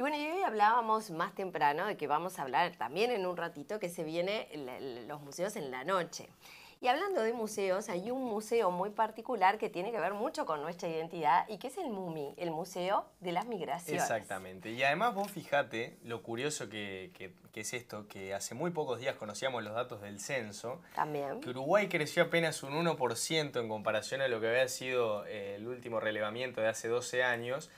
Y bueno, y hoy hablábamos más temprano de que vamos a hablar también en un ratito que se vienen los museos en la noche. Y hablando de museos, hay un museo muy particular que tiene que ver mucho con nuestra identidad y que es el MUMI, el Museo de las Migraciones. Exactamente. Y además vos fijate lo curioso que, es esto, que hace muy pocos días conocíamos los datos del censo. También. Que Uruguay creció apenas un 1% en comparación a lo que había sido eh, el último relevamiento de hace 12 años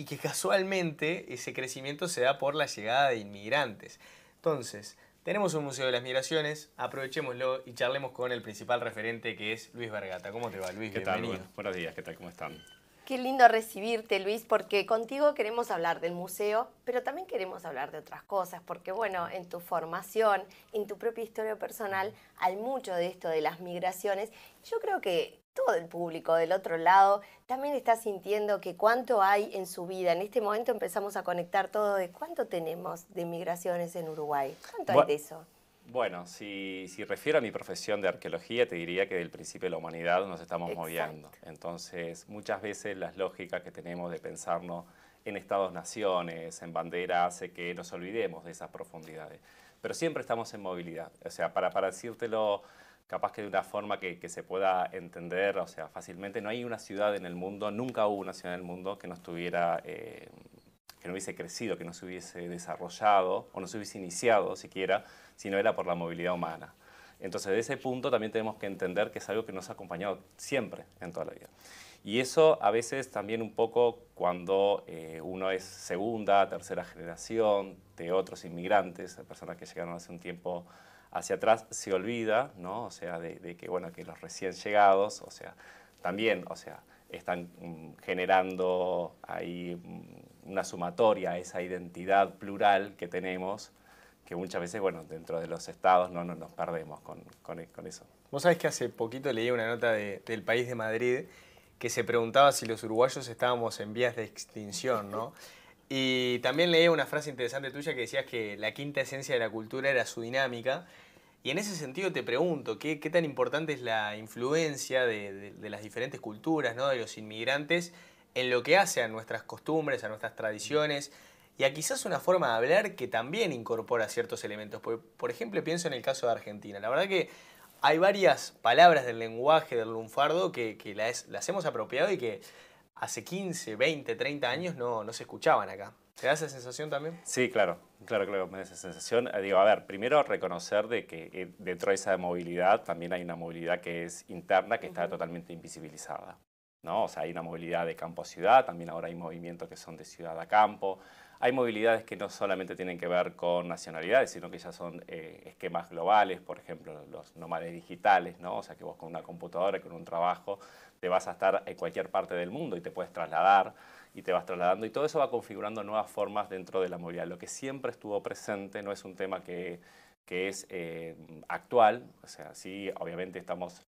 y que casualmente ese crecimiento se da por la llegada de inmigrantes. Entonces, tenemos un Museo de las Migraciones, aprovechémoslo y charlemos con el principal referente que es Luis Vergata. ¿Cómo te va, Luis? ¿Qué tal? buenos días, ¿qué tal? ¿Cómo están? Qué lindo recibirte, Luis, porque contigo queremos hablar del museo, pero también queremos hablar de otras cosas, porque bueno, en tu formación, en tu propia historia personal, hay mucho de esto de las migraciones. Yo creo que todo el público del otro lado también está sintiendo que cuánto hay en su vida. En este momento empezamos a conectar todo de cuánto tenemos de migraciones en Uruguay. ¿Cuánto hay de eso? Bueno, si, si, refiero a mi profesión de arqueología, te diría que del principio de la humanidad nos estamos moviendo. Entonces, muchas veces las lógicas que tenemos de pensarnos en estados-naciones, en bandera, hace que nos olvidemos de esas profundidades. Pero siempre estamos en movilidad. O sea, para, para decírtelo capaz que de una forma que, se pueda entender, o sea, fácilmente. No hay una ciudad en el mundo, nunca hubo una ciudad en el mundo que no estuviera, eh, que no hubiese crecido, que no se hubiese desarrollado o no se hubiese iniciado siquiera, si no era por la movilidad humana. Entonces, de ese punto también tenemos que entender que es algo que nos ha acompañado siempre en toda la vida. Y eso a veces también un poco cuando eh, uno es segunda, tercera generación de otros inmigrantes, de personas que llegaron hace un tiempo hacia atrás se olvida, ¿no? O sea, de, que, bueno, que los recién llegados, o sea, también, o sea, están mm, generando ahí mm, una sumatoria a esa identidad plural que tenemos, que muchas veces, bueno, dentro de los estados no, nos perdemos e, con, eso. Vos sabés que hace poquito leí una nota del País de Madrid que se preguntaba si los uruguayos estábamos en vías de extinción, ¿no? Y también leí una frase interesante tuya que decías que la quinta esencia de la cultura era su dinámica. Y en ese sentido te pregunto, ¿qué, tan importante es la influencia de, las diferentes culturas, ¿no? de los inmigrantes, en lo que hace a nuestras costumbres, a nuestras tradiciones? y a quizás una forma de hablar que también incorpora ciertos elementos. Por, por, ejemplo, pienso en el caso de Argentina. La verdad que hay varias palabras del lenguaje del lunfardo que, las, hemos apropiado y que hace 15, 20, 30 años no, no se escuchaban acá. ¿Te da esa sensación también? Sí, claro, claro, claro, me da esa sensación. Eh, digo, a ver, primero reconocer de que eh, dentro de esa movilidad también hay una movilidad que es interna, que está totalmente invisibilizada. ¿no? O sea, hay una movilidad de campo a ciudad, también ahora hay movimientos que son de ciudad a campo, hay movilidades que no solamente tienen que ver con nacionalidades, sino que ya son eh, esquemas globales, por ejemplo, los nómades digitales, ¿no? O sea, que vos con una computadora con un trabajo te vas a estar en cualquier parte del mundo y te puedes trasladar y te vas trasladando y todo eso va configurando nuevas formas dentro de la movilidad. Lo que siempre estuvo presente no es un tema que, es eh, actual, o sea, sí, obviamente estamos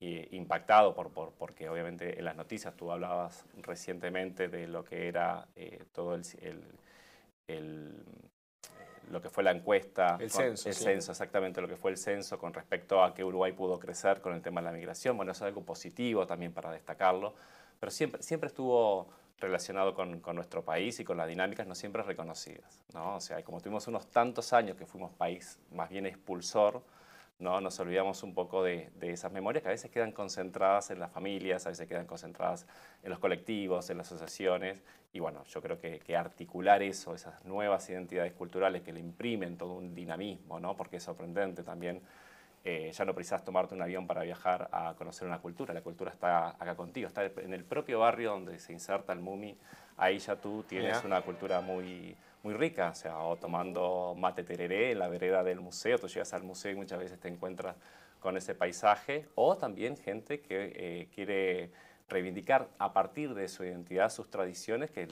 eh, impactados por, por, porque obviamente en las noticias tú hablabas recientemente de lo que era todo el eh, lo que fue la encuesta. El censo. El censo, exactamente, lo que fue el censo con respecto a que Uruguay pudo crecer con el tema de la migración. Bueno, eso es algo positivo también para destacarlo, pero siempre, siempre estuvo relacionado con, con nuestro país y con las dinámicas no siempre reconocidas. ¿no? O sea, como tuvimos unos tantos años que fuimos país más bien expulsor, ¿no? nos olvidamos un poco de, esas memorias que a veces quedan concentradas en las familias, a veces quedan concentradas en los colectivos, en las asociaciones. Y bueno, yo creo que, que articular eso, esas nuevas identidades culturales que le imprimen todo un dinamismo, ¿no? porque es sorprendente también. Eh, ya no precisas tomarte un avión para viajar a conocer una cultura, la cultura está acá contigo, está en el propio barrio donde se inserta el MUMI, ahí ya tú tienes una cultura muy, muy rica, o sea, o tomando mate tereré en la vereda del museo, tú llegas al museo y muchas veces te encuentras con ese paisaje, o también gente que eh, quiere reivindicar a partir de su identidad sus tradiciones que,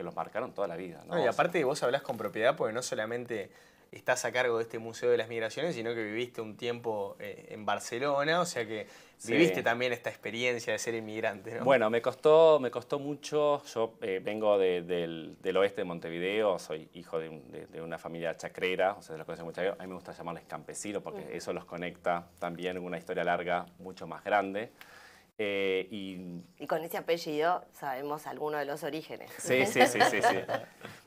los marcaron toda la vida. y aparte vos hablas con propiedad porque no solamente estás a cargo de este Museo de las Migraciones, sino que viviste un tiempo eh, en Barcelona, o sea que viviste también esta experiencia de ser inmigrante. Bueno, me costó, me costó mucho, yo eh, vengo del, oeste de Montevideo, soy hijo de, una familia chacrera, o sea, a mí me gusta llamarles campesinos porque mm. eso los conecta también con una historia larga mucho más grande. Eh, y... con ese apellido sabemos algunos de los orígenes. Sí, sí, sí, sí.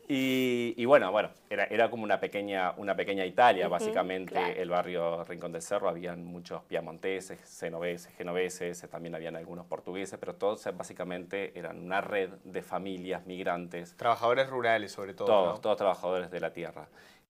Y, bueno, bueno, era, era como una pequeña, una pequeña Italia, básicamente, el barrio Rincón del Cerro, habían muchos piamonteses, genoveses, genoveses, también habían algunos portugueses, pero todos básicamente eran una red de familias migrantes. Trabajadores rurales, sobre todo. Todos, todos trabajadores de la tierra.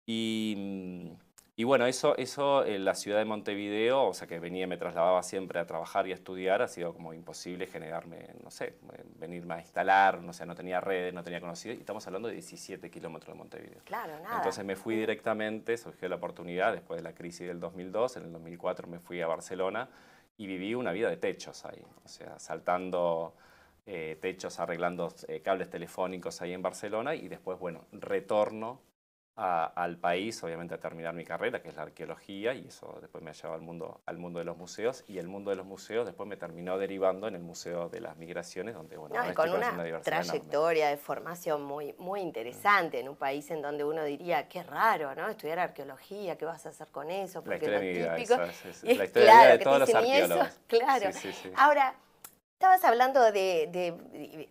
Y y bueno, eso, eso en la ciudad de Montevideo, o sea que venía, me trasladaba siempre a trabajar y a estudiar, ha sido como imposible generarme, no sé, venirme a instalar, no sé, no tenía redes, no tenía conocidos, y estamos hablando de 17 kilómetros de Montevideo. Claro, nada. Entonces me fui directamente, surgió la oportunidad después de la crisis del 2002, en el 2004 me fui a Barcelona y viví una vida de techos ahí, o sea, saltando eh, techos, arreglando eh, cables telefónicos ahí en Barcelona y después, bueno, retorno al país, obviamente a terminar mi carrera, que es la arqueología, y eso después me ha llevado al mundo, al mundo de los museos, y el mundo de los museos después me terminó derivando en el Museo de las Migraciones, donde, bueno, con una, trayectoria de formación muy, muy interesante en un país en donde uno diría, qué raro, ¿no? Estudiar arqueología, ¿qué vas a hacer con eso? Porque la historia de de, todos los arqueólogos. claro. Ahora, Estabas hablando de,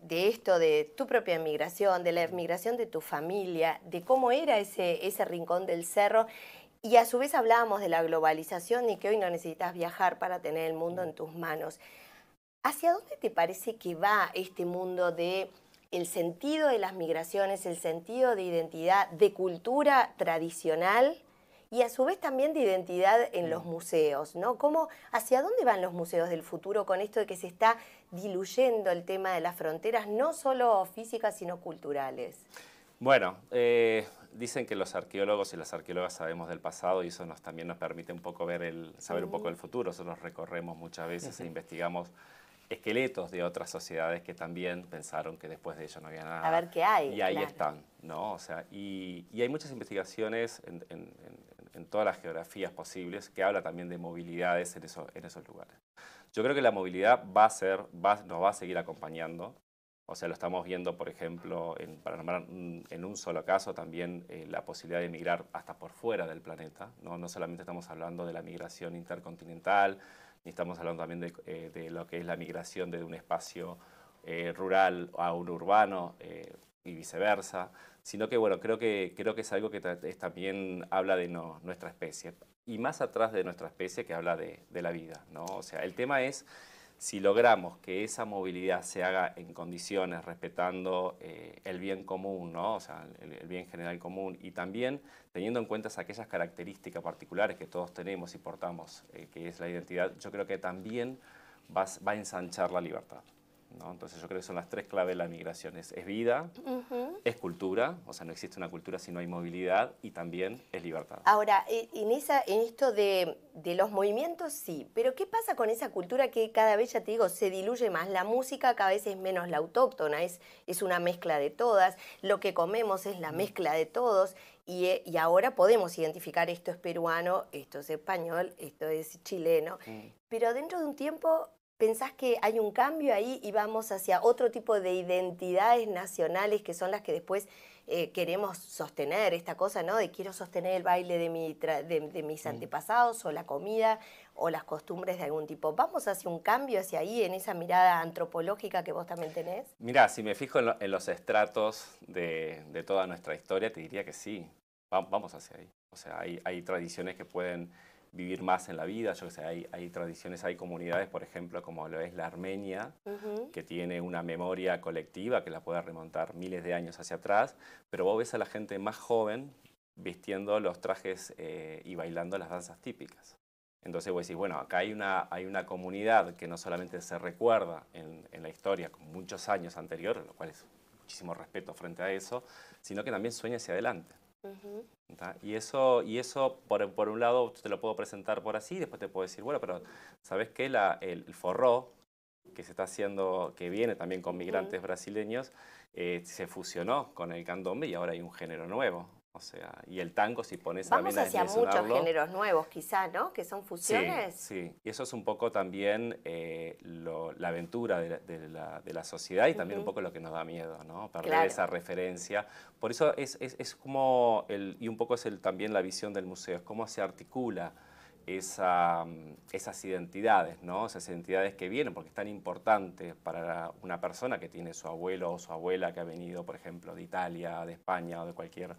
esto, de tu propia migración, de la migración de tu familia, de cómo era ese, ese rincón del cerro. Y a su vez hablábamos de la globalización y que hoy no necesitas viajar para tener el mundo en tus manos. ¿Hacia dónde te parece que va este mundo de el sentido de las migraciones, el sentido de identidad, de cultura tradicional y a su vez también de identidad en los mm. museos, ¿no? ¿Cómo, ¿Hacia dónde van los museos del futuro con esto de que se está diluyendo el tema de las fronteras, no solo físicas, sino culturales? Bueno, eh, dicen que los arqueólogos y las arqueólogas sabemos del pasado y eso nos, también nos permite un poco ver el, saber un poco del futuro. Nosotros recorremos muchas veces e investigamos esqueletos de otras sociedades que también pensaron que después de ellos no había nada. A ver qué hay. Y ahí están, ¿no? O sea, y, hay muchas investigaciones en, todas las geografías posibles que habla también de movilidades en esos lugares. Yo creo que la movilidad va a ser, nos va a seguir acompañando. O sea, lo estamos viendo, por ejemplo, en, para nombrar en un solo caso también eh, la posibilidad de migrar hasta por fuera del planeta. ¿no? no solamente estamos hablando de la migración intercontinental, ni estamos hablando también de, eh, lo que es la migración de un espacio eh, rural a un urbano y viceversa, sino que bueno, creo que, creo que es algo que también habla de nuestra especie, y más atrás de nuestra especie que habla de, la vida, ¿no? O sea, el tema es si logramos que esa movilidad se haga en condiciones respetando eh, el bien común, ¿no? o sea, el, bien general común, y también teniendo en cuenta aquellas características particulares que todos tenemos y portamos, eh, que es la identidad, yo creo que también va a ensanchar la libertad. Entonces yo creo que son las tres claves de la migración. Es, vida, es cultura, o sea, no existe una cultura si no hay movilidad y también es libertad. Ahora, en, esa, en esto de, de, los movimientos sí, pero ¿qué pasa con esa cultura que cada vez, ya te digo, se diluye más? La música cada vez es menos la autóctona, es, es una mezcla de todas, lo que comemos es la mm. mezcla de todos. Y, eh, y ahora podemos identificar esto es peruano, esto es español, esto es chileno. Mm. Pero dentro de un tiempo ¿Pensás que hay un cambio ahí y vamos hacia otro tipo de identidades nacionales que son las que después eh, queremos sostener? Esta cosa, ¿no? De quiero sostener el baile de, mi de, mis antepasados o la comida o las costumbres de algún tipo. ¿Vamos hacia un cambio hacia ahí en esa mirada antropológica que vos también tenés? Mirá, si me fijo en, los estratos de, toda nuestra historia, te diría que sí, vamos hacia ahí. O sea, hay tradiciones que pueden vivir más en la vida. Yo que sé, hay, tradiciones, hay comunidades, por ejemplo, como lo es la Armenia, que tiene una memoria colectiva que la puede remontar miles de años hacia atrás, pero vos ves a la gente más joven vistiendo los trajes eh, y bailando las danzas típicas. Entonces vos decís, bueno, acá hay una, hay una comunidad que no solamente se recuerda en, en la historia con muchos años anteriores, lo cual es muchísimo respeto frente a eso, sino que también sueña hacia adelante. Y eso, y eso por, un lado, te lo puedo presentar por así, y después te puedo decir, bueno, pero ¿sabes qué? La, el, forró que se está haciendo, que viene también con migrantes brasileños, eh, se fusionó con el candombe y ahora hay un género nuevo. O sea, y el tango, si pones Vamos hacia muchos géneros nuevos, quizá, ¿no? Que son fusiones. Sí, y eso es un poco también eh, la aventura de la, sociedad y también un poco lo que nos da miedo, ¿no? Perder esa referencia. Por eso es, como, el, y un poco es el, también la visión del museo, es cómo se articula esa, esas identidades, ¿no? Esas identidades que vienen, porque es tan importante para una persona que tiene su abuelo o su abuela que ha venido, por ejemplo, de Italia, de España o de cualquier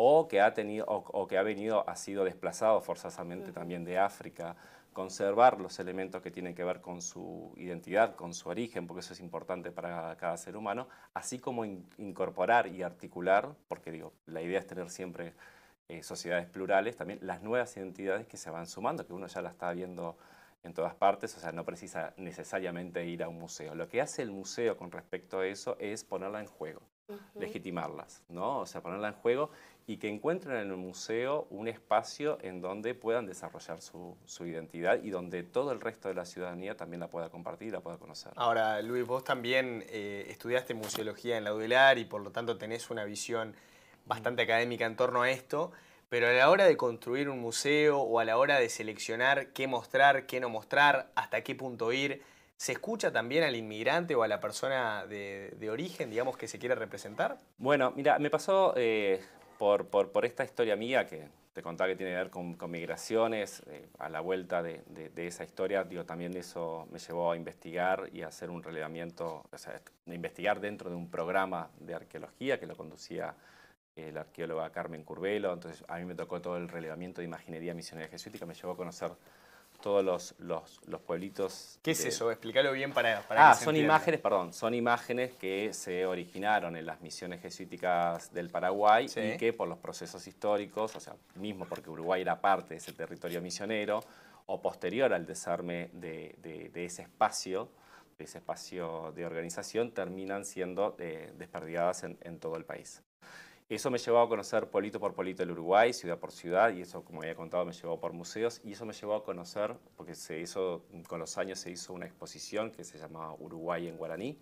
o que ha, tenido, o, que ha venido, ha sido desplazado forzosamente también de África, conservar los elementos que tienen que ver con su identidad, con su origen, porque eso es importante para cada ser humano, así como incorporar y articular, porque digo, la idea es tener siempre eh, sociedades plurales, también las nuevas identidades que se van sumando, que uno ya la está viendo en todas partes, o sea, no precisa necesariamente ir a un museo. Lo que hace el museo con respecto a eso es ponerla en juego legitimarlas, ¿no? O sea, ponerla en juego y que encuentren en el museo un espacio en donde puedan desarrollar su, identidad y donde todo el resto de la ciudadanía también la pueda compartir y la pueda conocer. Ahora, Luis, vos también eh, estudiaste museología en la UDELAR y por lo tanto tenés una visión bastante académica en torno a esto, pero a la hora de construir un museo o a la hora de seleccionar qué mostrar, qué no mostrar, hasta qué punto ir, ¿Se escucha también al inmigrante o a la persona de, origen, digamos, que se quiere representar? Bueno, mira, me pasó eh, por, esta historia mía que te contaba que tiene que ver con, migraciones. Eh, a la vuelta de, esa historia, digo, también eso me llevó a investigar y a hacer un relevamiento, o sea, investigar dentro de un programa de arqueología que lo conducía el eh, arqueólogo Carmen Curbelo. entonces a mí me tocó todo el relevamiento de imaginería misionera jesuítica, me llevó a conocer todos los, los, pueblitos. ¿Qué es eso? Explícalo bien para, para ah, son imágenes, perdón, son imágenes que se originaron en las misiones jesuíticas del Paraguay y que por los procesos históricos, o sea, mismo porque Uruguay era parte de ese territorio misionero, o posterior al desarme de, ese espacio, de ese espacio de organización, terminan siendo eh, desperdigadas en todo el país. Eso me llevó a conocer polito por polito el Uruguay, ciudad por ciudad, y eso, como había contado, me llevó por museos, y eso me llevó a conocer, porque se hizo, con los años se hizo una exposición que se llamaba Uruguay en Guaraní,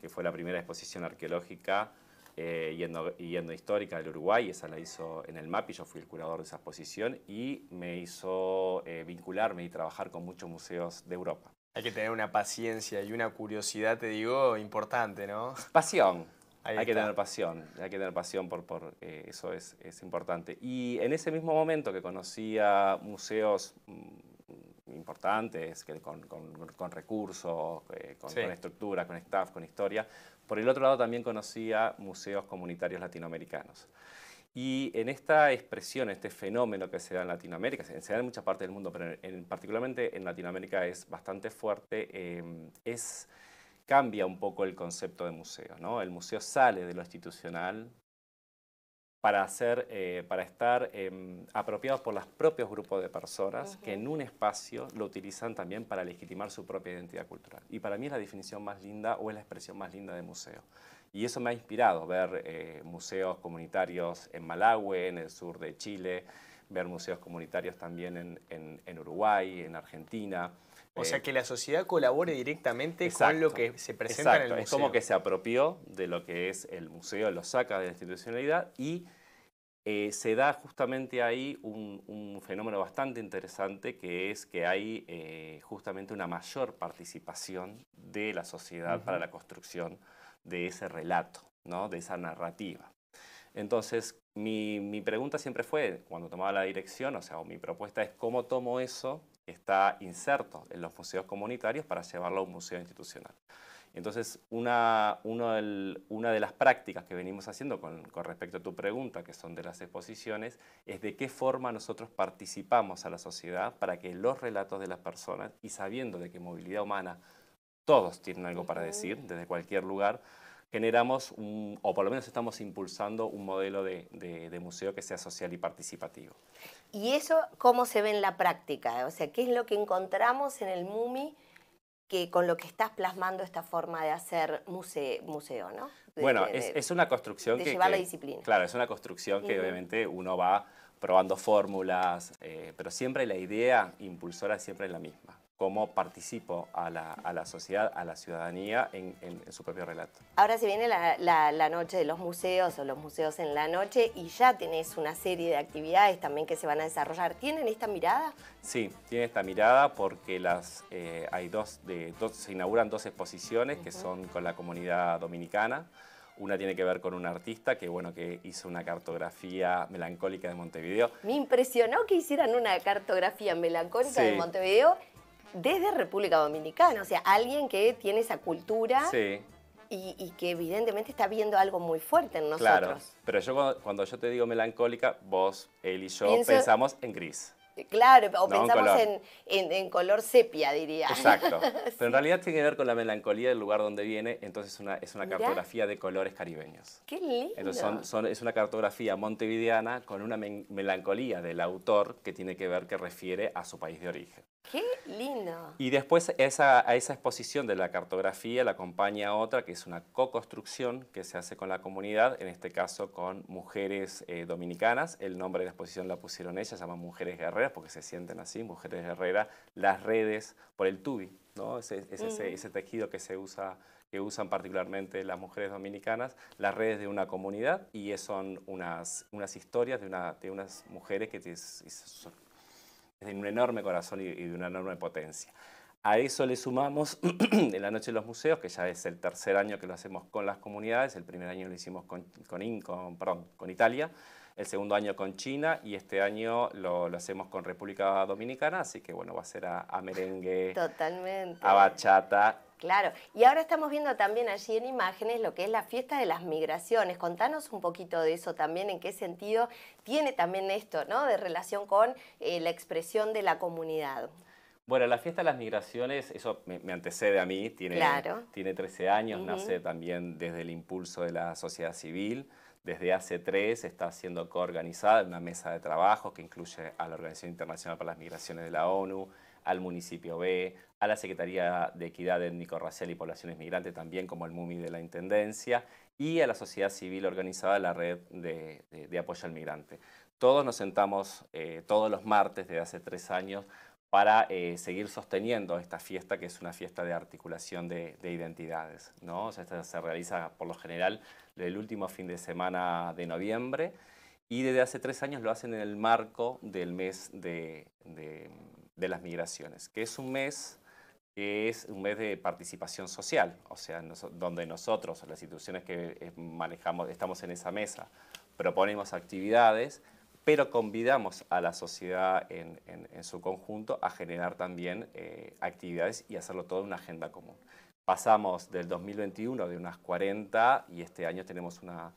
que fue la primera exposición arqueológica eh, yendo, histórica del Uruguay, esa la hizo en el MAPI, yo fui el curador de esa exposición y me hizo eh, vincularme y trabajar con muchos museos de Europa. Hay que tener una paciencia y una curiosidad, te digo, importante, ¿no? Pasión, hay que tener pasión, hay que tener pasión por, por eh, eso es, es, importante. Y en ese mismo momento que conocía museos mm, importantes, que con, con, recursos, eh, con, con, estructura, con staff, con historia, por el otro lado también conocía museos comunitarios latinoamericanos. Y en esta expresión, este fenómeno que se da en Latinoamérica, se, da en muchas partes del mundo, pero en, particularmente en Latinoamérica es bastante fuerte, eh, es cambia un poco el concepto de museo. ¿no? El museo sale de lo institucional para, hacer, eh, para estar em, apropiado por los propios grupos de personas que en un espacio lo utilizan también para legitimar su propia identidad cultural. Y para mí es la definición más linda o es la expresión más linda de museo. Y eso me ha inspirado ver eh, museos comunitarios en Malawi, en el sur de Chile, ver museos comunitarios también en, en, Uruguay, en Argentina. O sea, eh, que la sociedad colabore directamente con lo que se presenta en el museo. Es como que se apropió de lo que es el museo, lo saca de la institucionalidad y eh, se da justamente ahí un, fenómeno bastante interesante que es que hay eh, justamente una mayor participación de la sociedad para la construcción de ese relato, ¿no? de esa narrativa. Entonces, mi, pregunta siempre fue, cuando tomaba la dirección, o sea, mi propuesta es cómo tomo eso que está inserto en los museos comunitarios para llevarlo a un museo institucional. Entonces, una, de las prácticas que venimos haciendo con, respecto a tu pregunta, que son de las exposiciones, es de qué forma nosotros participamos a la sociedad para que los relatos de las personas, y sabiendo de que movilidad humana todos tienen algo para decir desde cualquier lugar, generamos, un, o por lo menos estamos impulsando un modelo de, museo que sea social y participativo. ¿Y eso cómo se ve en la práctica? O sea, ¿qué es lo que encontramos en el MUMI que con lo que estás plasmando esta forma de hacer museo, museo ¿no? bueno, es, una construcción que... la disciplina. Claro, es una construcción que obviamente uno va probando fórmulas, eh, pero siempre la idea impulsora siempre es la misma cómo participo a la, sociedad, a la ciudadanía en, su propio relato. Ahora se viene la, noche de los museos o los museos en la noche y ya tenés una serie de actividades también que se van a desarrollar. ¿Tienen esta mirada? Sí, tiene esta mirada porque las, eh, hay dos, de, dos, se inauguran dos exposiciones que son con la comunidad dominicana. Una tiene que ver con un artista que, bueno, que hizo una cartografía melancólica de Montevideo. Me impresionó que hicieran una cartografía melancólica de Montevideo desde República Dominicana, o sea, alguien que tiene esa cultura y, que evidentemente está viendo algo muy fuerte en nosotros. Claro, pero yo cuando, yo te digo melancólica, vos, él y yo pensamos en gris. Claro, o pensamos en, en, color sepia, diría. Exacto. Pero en realidad tiene que ver con la melancolía del lugar donde viene, entonces una, es una cartografía de colores caribeños. ¡Qué lindo! Entonces son, es una cartografía montevideana con una melancolía del autor que tiene que ver, que refiere a su país de origen. ¡Qué lindo! Y después a esa exposición de la cartografía la acompaña otra que es una co-construcción que se hace con la comunidad, en este caso con mujeres eh, dominicanas. El nombre de la exposición la pusieron ellas, se llama Mujeres Guerreras porque se sienten así, Mujeres Guerreras, las redes por el tubi, ¿no? Mm. ese, tejido que se usa que usan particularmente las mujeres dominicanas, las redes de una comunidad y son unas, unas historias de, una, de unas mujeres que de un enorme corazón y, de una enorme potencia. A eso le sumamos en la Noche de los Museos, que ya es el tercer año que lo hacemos con las comunidades, el primer año lo hicimos con, con Italia, el segundo año con China y este año lo, hacemos con República Dominicana, así que bueno, va a ser a, merengue, Totalmente. a bachata Claro, y ahora estamos viendo también allí en imágenes lo que es la fiesta de las migraciones. Contanos un poquito de eso también, en qué sentido tiene también esto, ¿no? De relación con eh, la expresión de la comunidad. Bueno, la fiesta de las migraciones, eso me, antecede a mí, tiene, tiene 13 años, nace también desde el impulso de la sociedad civil. Desde hace tres está siendo coorganizada una mesa de trabajo que incluye a la Organización Internacional para las Migraciones de la ONU, al municipio B, a la Secretaría de Equidad Étnico-Racial y Poblaciones Migrantes, también como el MUMI de la Intendencia, y a la sociedad civil organizada, la Red de, Apoyo al Migrante. Todos nos sentamos eh, todos los martes desde hace tres años para eh, seguir sosteniendo esta fiesta, que es una fiesta de articulación de, identidades. ¿no? O sea, esta se realiza por lo general el último fin de semana de noviembre y desde hace tres años lo hacen en el marco del mes de, las migraciones, que es un mes que es un mes de participación social, o sea, donde nosotros, las instituciones que eh, manejamos, estamos en esa mesa, proponemos actividades pero convidamos a la sociedad en, su conjunto a generar también eh, actividades y hacerlo todo en una agenda común. Pasamos del 2021 de unas 40 y este año tenemos una,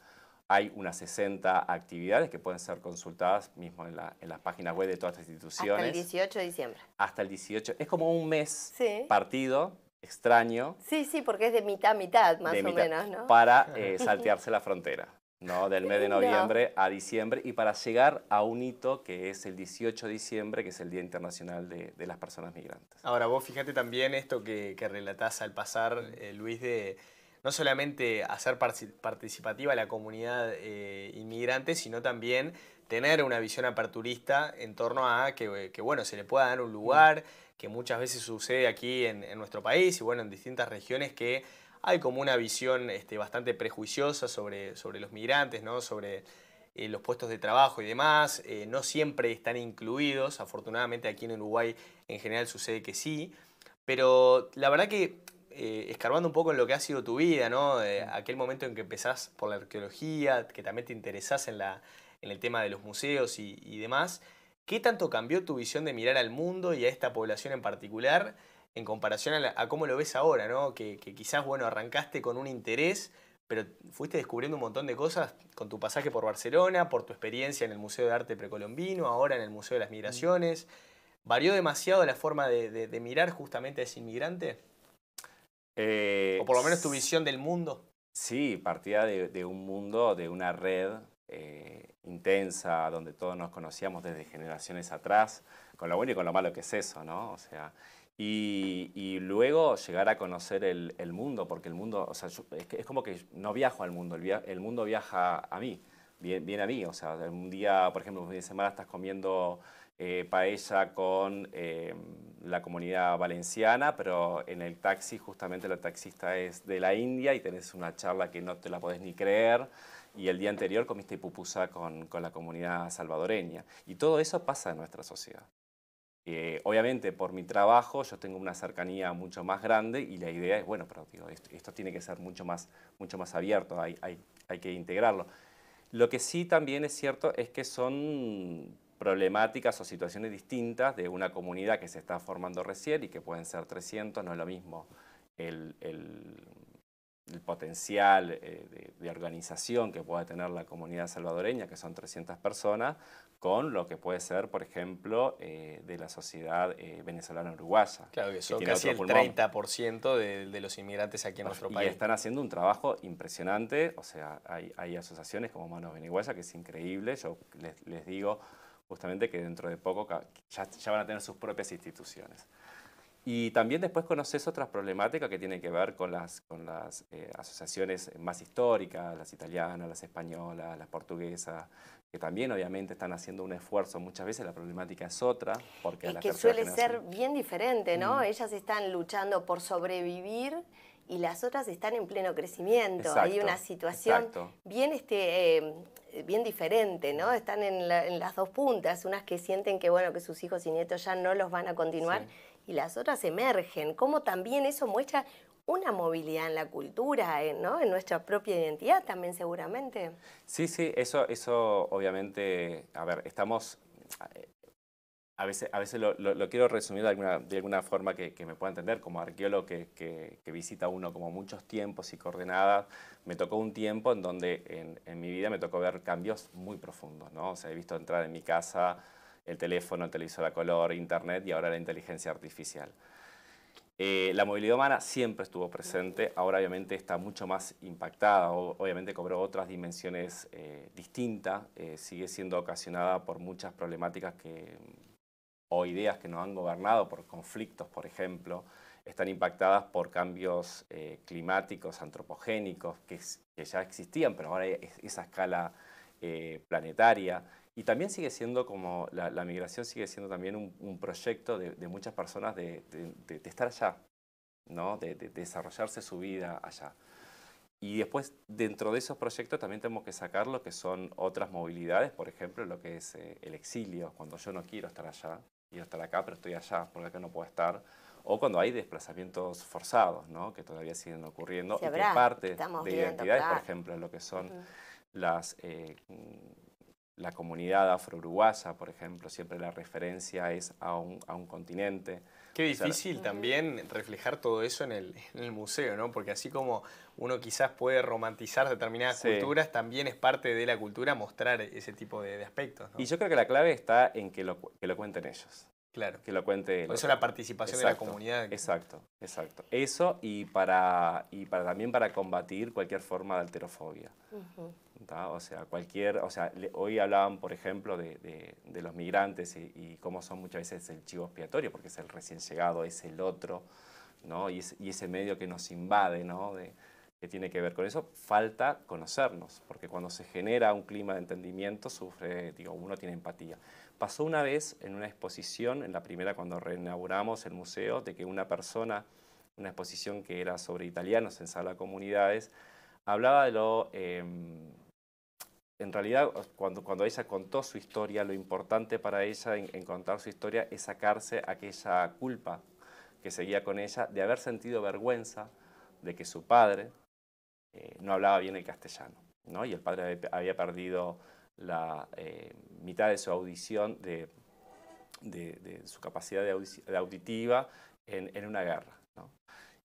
hay unas 60 actividades que pueden ser consultadas mismo en, la, las páginas web de todas las instituciones. Hasta el 18 de diciembre. Hasta el 18. Es como un mes partido extraño. Sí, sí, porque es de mitad a mitad, más o menos, ¿no? Para eh, saltearse la frontera. ¿no? del mes de noviembre a diciembre y para llegar a un hito que es el 18 de diciembre, que es el Día Internacional de, las Personas Migrantes. Ahora vos fíjate también esto que, que relatás al pasar, eh, Luis, de no solamente hacer participativa la comunidad eh, inmigrante, sino también tener una visión aperturista en torno a que, bueno, se le pueda dar un lugar, que muchas veces sucede aquí en, en nuestro país y bueno, en distintas regiones que hay como una visión este, bastante prejuiciosa sobre, sobre los migrantes, ¿no? sobre eh, los puestos de trabajo y demás. Eh, no siempre están incluidos, afortunadamente aquí en Uruguay en general sucede que sí, pero la verdad que eh, escarbando un poco en lo que ha sido tu vida, ¿no? aquel momento en que empezás por la arqueología, que también te interesás en, la, el tema de los museos y, y demás, ¿qué tanto cambió tu visión de mirar al mundo y a esta población en particular? en comparación a, cómo lo ves ahora, ¿no? Que, quizás, bueno, arrancaste con un interés, pero fuiste descubriendo un montón de cosas con tu pasaje por Barcelona, por tu experiencia en el Museo de Arte Precolombino, ahora en el Museo de las Migraciones. ¿Varió demasiado la forma de, mirar justamente a ese inmigrante? Eh, o por lo menos tu visión del mundo. Sí, partía de, un mundo, de una red eh, intensa, donde todos nos conocíamos desde generaciones atrás, con lo bueno y con lo malo que es eso, ¿no? O sea, y, luego llegar a conocer el, mundo, porque el mundo, o sea, es, como que no viajo al mundo, el, mundo viaja a mí, viene, a mí. O sea, un día, por ejemplo, un fin de semana estás comiendo eh, paella con em, la comunidad valenciana, pero en el taxi justamente la taxista es de la India y tenés una charla que no te la podés ni creer. Y el día anterior comiste pupusa con la comunidad salvadoreña. Y todo eso pasa en nuestra sociedad. Eh, obviamente, por mi trabajo, yo tengo una cercanía mucho más grande y la idea es, bueno, pero digo, esto, tiene que ser mucho más, mucho más abierto, hay, hay, hay que integrarlo. Lo que sí también es cierto es que son problemáticas o situaciones distintas de una comunidad que se está formando recién y que pueden ser 300, no es lo mismo el el potencial eh, de, organización que pueda tener la comunidad salvadoreña, que son 300 personas, con lo que puede ser, por ejemplo, eh, de la sociedad eh, venezolana-uruguaya. Claro, que son casi el 30% de, los inmigrantes aquí en nuestro país. Y están haciendo un trabajo impresionante, o sea, hay, asociaciones como Manos Veneguaya, que es increíble, yo les, digo justamente que dentro de poco ya van a tener sus propias instituciones. Y también después conoces otras problemáticas que tienen que ver con las, con las eh, asociaciones más históricas, las italianas, las españolas, las portuguesas, que también obviamente están haciendo un esfuerzo. Muchas veces la problemática es otra. Porque es que suele ser bien diferente, ¿no? Mm. Ellas están luchando por sobrevivir y las otras están en pleno crecimiento. Hay una situación bien este... Eh, bien diferente, ¿no? Están en, las dos puntas, unas que sienten que, bueno, que sus hijos y nietos ya no los van a continuar y las otras emergen, como también eso muestra una movilidad en la cultura, eh, en nuestra propia identidad también seguramente. Sí, sí, eso, eso obviamente, a ver, estamos, a veces, a veces lo, quiero resumir de alguna, forma que, me pueda entender, como arqueólogo que, visita uno como muchos tiempos y coordenadas, me tocó un tiempo en donde en, mi vida me tocó ver cambios muy profundos, ¿no? o sea, he visto entrar en mi casa el teléfono, el televisor a color, internet y ahora la inteligencia artificial. Eh, la movilidad humana siempre estuvo presente, ahora obviamente está mucho más impactada, obviamente cobró otras dimensiones eh, distintas, eh, sigue siendo ocasionada por muchas problemáticas que, o ideas que nos han gobernado, por conflictos, por ejemplo, están impactadas por cambios climáticos, antropogénicos, que, ya existían, pero ahora es esa escala planetaria y también sigue siendo como, la, migración sigue siendo también un, proyecto de, muchas personas de, estar allá, ¿no? de, desarrollarse su vida allá. Y después, dentro de esos proyectos también tenemos que sacar lo que son otras movilidades, por ejemplo, lo que es eh, el exilio, cuando yo no quiero estar allá, quiero estar acá, pero estoy allá, porque acá no puedo estar. O cuando hay desplazamientos forzados, ¿no? que todavía siguen ocurriendo, y que parte de identidades, por ejemplo, lo que son las... Eh, la comunidad afro uruguaya por ejemplo, siempre la referencia es a un, continente. Qué difícil también reflejar todo eso en el, museo, ¿no? Porque así como uno quizás puede romantizar determinadas culturas, también es parte de la cultura mostrar ese tipo de, aspectos. Y yo creo que la clave está en que que lo cuenten ellos. Claro. Que lo cuente la participación de la comunidad. Exacto, exacto. Eso y, para, para, también para combatir cualquier forma de alterofobia. O sea, cualquier, o sea, hoy hablaban, por ejemplo, de, los migrantes y, cómo son muchas veces el chivo expiatorio, porque es el recién llegado, es el otro, Y, ese medio que nos invade, ¿no? De, que tiene que ver con eso, falta conocernos, porque cuando se genera un clima de entendimiento, sufre, digo, uno tiene empatía. Pasó una vez en una exposición, en la primera cuando reinauguramos el museo, de que una persona, una exposición que era sobre italianos en sala comunidades, hablaba de lo... Em, en realidad, cuando, cuando, ella contó su historia, lo importante para ella en, contar su historia es sacarse aquella culpa que seguía con ella de haber sentido vergüenza de que su padre eh, no hablaba bien el castellano, ¿no? Y el padre había perdido la eh, mitad de su audición, de, su capacidad de auditiva en, una guerra.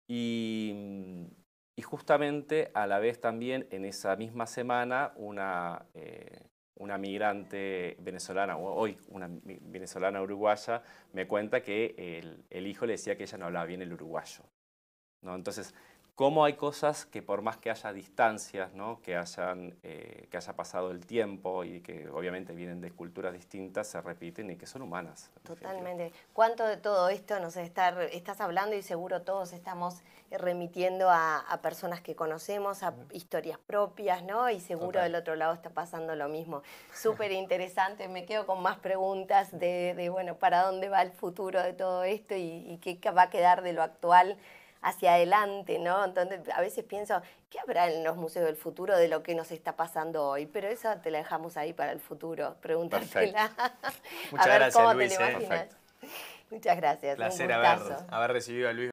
Y, justamente a la vez también en esa misma semana una, eh, una migrante venezolana, hoy una venezolana uruguaya, me cuenta que el, hijo le decía que ella no hablaba bien el uruguayo. ¿no? Entonces, cómo hay cosas que por más que haya distancias, que, hayan, eh, que haya pasado el tiempo y que obviamente vienen de culturas distintas, se repiten y que son humanas. Totalmente. ¿Cuánto de todo esto nos estás hablando y seguro todos estamos remitiendo a, personas que conocemos, a historias propias, ¿no? Y seguro del otro lado está pasando lo mismo. Súper interesante, me quedo con más preguntas de, bueno, para dónde va el futuro de todo esto y qué va a quedar de lo actual hacia adelante, ¿no? Entonces a veces pienso, ¿qué habrá en los museos del futuro de lo que nos está pasando hoy? Pero eso te la dejamos ahí para el futuro, pregúntatela. Muchas a ver gracias, Luis, ¿eh? Muchas gracias. un haber, haber recibido a Luis.